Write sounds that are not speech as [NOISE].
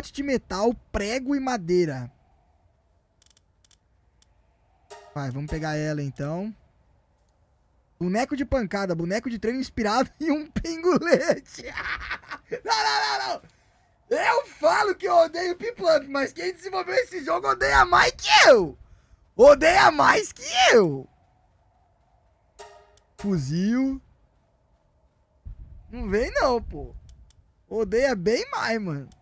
pote de metal, prego e madeira. Vai, vamos pegar ela então. Boneco de pancada, boneco de treino inspirado [LAUGHS] e um pingulete. [LAUGHS] não, não, não, não. Eu falo que eu odeio Piplamp, mas quem desenvolveu esse jogo odeia mais que eu. Odeia mais que eu. Fuzil. Não vem não, pô. Odeia bem mais, mano.